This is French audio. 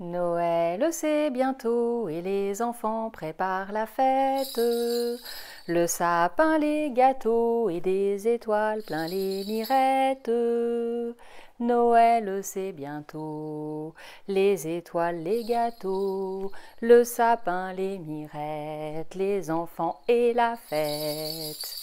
Noël c'est bientôt et les enfants préparent la fête. Le sapin, les gâteaux et des étoiles plein les mirettes. Noël c'est bientôt, les étoiles, les gâteaux, le sapin, les mirettes, les enfants et la fête.